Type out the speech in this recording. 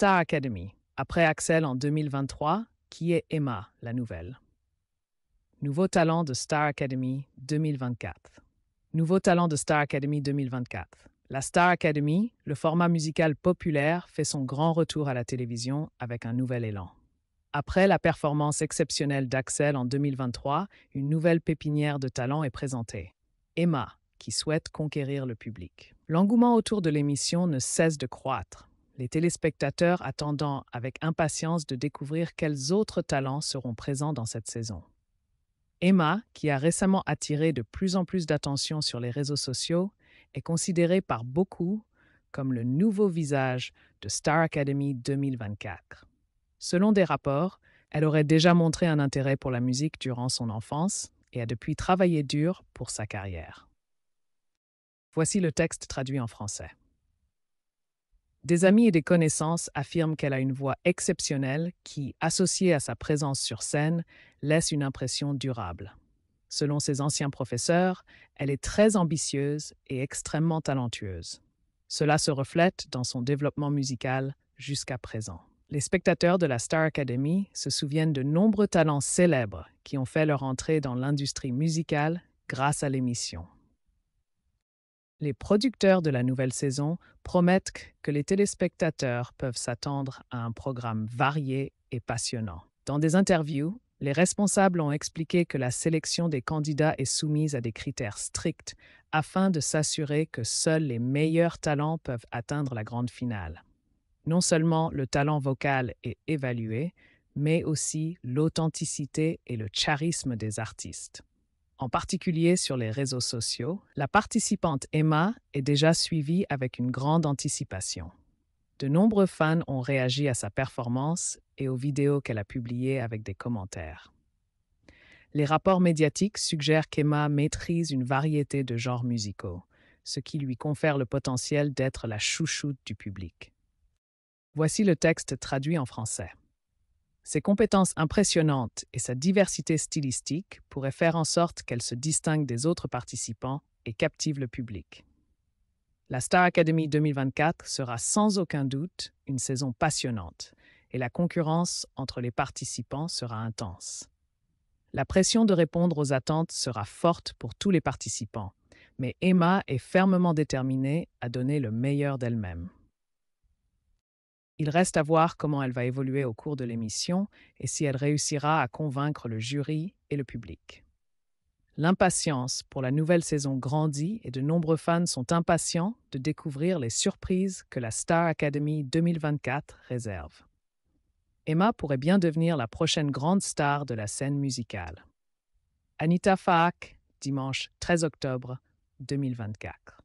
Star Academy, après Axel en 2023, qui est Emma, la nouvelle. Nouveau talent de Star Academy 2024. Nouveau talent de Star Academy 2024. La Star Academy, le format musical populaire, fait son grand retour à la télévision avec un nouvel élan. Après la performance exceptionnelle d'Axel en 2023, une nouvelle pépinière de talent est présentée. Emma, qui souhaite conquérir le public. L'engouement autour de l'émission ne cesse de croître les téléspectateurs attendant avec impatience de découvrir quels autres talents seront présents dans cette saison. Emma, qui a récemment attiré de plus en plus d'attention sur les réseaux sociaux, est considérée par beaucoup comme le nouveau visage de Star Academy 2024. Selon des rapports, elle aurait déjà montré un intérêt pour la musique durant son enfance et a depuis travaillé dur pour sa carrière. Voici le texte traduit en français. Des amis et des connaissances affirment qu'elle a une voix exceptionnelle qui, associée à sa présence sur scène, laisse une impression durable. Selon ses anciens professeurs, elle est très ambitieuse et extrêmement talentueuse. Cela se reflète dans son développement musical jusqu'à présent. Les spectateurs de la Star Academy se souviennent de nombreux talents célèbres qui ont fait leur entrée dans l'industrie musicale grâce à l'émission. Les producteurs de la nouvelle saison promettent que les téléspectateurs peuvent s'attendre à un programme varié et passionnant. Dans des interviews, les responsables ont expliqué que la sélection des candidats est soumise à des critères stricts afin de s'assurer que seuls les meilleurs talents peuvent atteindre la grande finale. Non seulement le talent vocal est évalué, mais aussi l'authenticité et le charisme des artistes en particulier sur les réseaux sociaux, la participante Emma est déjà suivie avec une grande anticipation. De nombreux fans ont réagi à sa performance et aux vidéos qu'elle a publiées avec des commentaires. Les rapports médiatiques suggèrent qu'Emma maîtrise une variété de genres musicaux, ce qui lui confère le potentiel d'être la chouchoute du public. Voici le texte traduit en français. Ses compétences impressionnantes et sa diversité stylistique pourraient faire en sorte qu'elle se distingue des autres participants et captive le public. La Star Academy 2024 sera sans aucun doute une saison passionnante et la concurrence entre les participants sera intense. La pression de répondre aux attentes sera forte pour tous les participants, mais Emma est fermement déterminée à donner le meilleur d'elle-même. Il reste à voir comment elle va évoluer au cours de l'émission et si elle réussira à convaincre le jury et le public. L'impatience pour la nouvelle saison grandit et de nombreux fans sont impatients de découvrir les surprises que la Star Academy 2024 réserve. Emma pourrait bien devenir la prochaine grande star de la scène musicale. Anita Fahak, dimanche 13 octobre 2024.